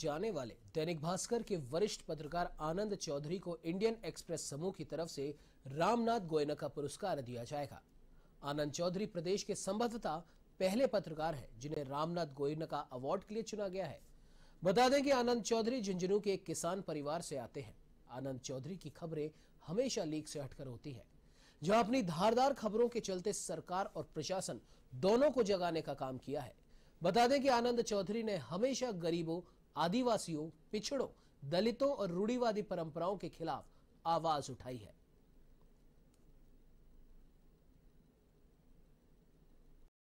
जाने वाले दैनिक भास्कर के वरिष्ठ पत्रकार आनंद चौधरी को इंडियन एक्सप्रेस समूह की तरफ से रामनाथ गोयनका पुरस्कार दिया जाएगा आनंद चौधरी प्रदेश के संबद्धता पहले पत्रकार हैं जिन्हें रामनाथ गोयनका अवार्ड के लिए चुना गया है बता दें कि आनंद चौधरी झुंझुनू के एक किसान परिवार से आते हैं आनंद चौधरी की खबरें हमेशा लीक से हटकर होती है जो अपनी धारदार खबरों के चलते सरकार और प्रशासन दोनों को जगाने का काम किया है बता दें कि आनंद चौधरी ने हमेशा गरीबों आदिवासियों पिछड़ों दलितों और रूढ़ीवादी परंपराओं के खिलाफ आवाज उठाई है